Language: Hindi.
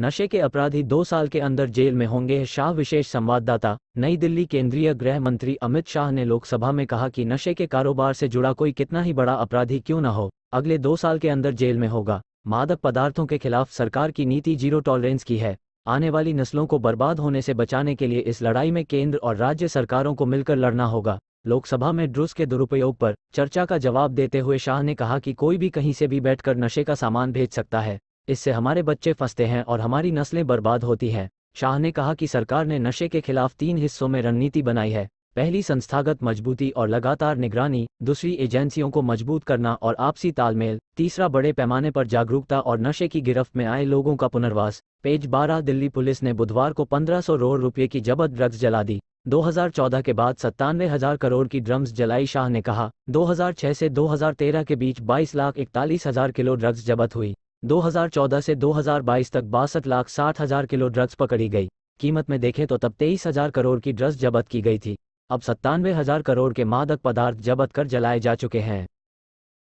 नशे के अपराधी दो साल के अंदर जेल में होंगे शाह विशेष संवाददाता नई दिल्ली केंद्रीय गृह मंत्री अमित शाह ने लोकसभा में कहा कि नशे के कारोबार से जुड़ा कोई कितना ही बड़ा अपराधी क्यों न हो अगले दो साल के अंदर जेल में होगा मादक पदार्थों के खिलाफ सरकार की नीति जीरो टॉलरेंस की है आने वाली नस्लों को बर्बाद होने से बचाने के लिए इस लड़ाई में केंद्र और राज्य सरकारों को मिलकर लड़ना होगा लोकसभा में ड्रूस के दुरुपयोग पर चर्चा का जवाब देते हुए शाह ने कहा कि कोई भी कहीं से भी बैठकर नशे का सामान भेज सकता है इससे हमारे बच्चे फंसते हैं और हमारी नस्लें बर्बाद होती हैं शाह ने कहा कि सरकार ने नशे के खिलाफ तीन हिस्सों में रणनीति बनाई है पहली संस्थागत मजबूती और लगातार निगरानी दूसरी एजेंसियों को मजबूत करना और आपसी तालमेल तीसरा बड़े पैमाने पर जागरूकता और नशे की गिरफ्त में आए लोगों का पुनर्वास पेज 12 दिल्ली पुलिस ने बुधवार को 1500 करोड़ रुपये की जबत ड्रग्स जला दी 2014 के बाद सत्तानवे हजार करोड़ की ड्रम्स जलाई शाह ने कहा 2006 से 2013 के बीच 22 लाख इकतालीस हजार किलो ड्रग्स जबत हुई 2014 से 2022 तक बासठ लाख साठ हजार किलो ड्रग्स पकड़ी गई कीमत में देखें तो तब तेईस हजार करोड़ की ड्रग्स जब्त की गई थी अब सत्तानवे हजार करोड़ के मादक पदार्थ जब्त कर जलाए जा चुके हैं